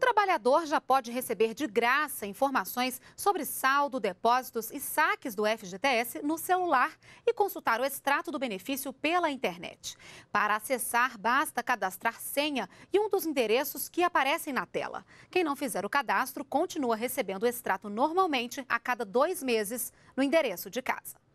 trabalhador já pode receber de graça informações sobre saldo, depósitos e saques do FGTS no celular e consultar o extrato do benefício pela internet. Para acessar, basta cadastrar senha e um dos endereços que aparecem na tela. Quem não fizer o cadastro continua recebendo o extrato normalmente a cada dois meses no endereço de casa.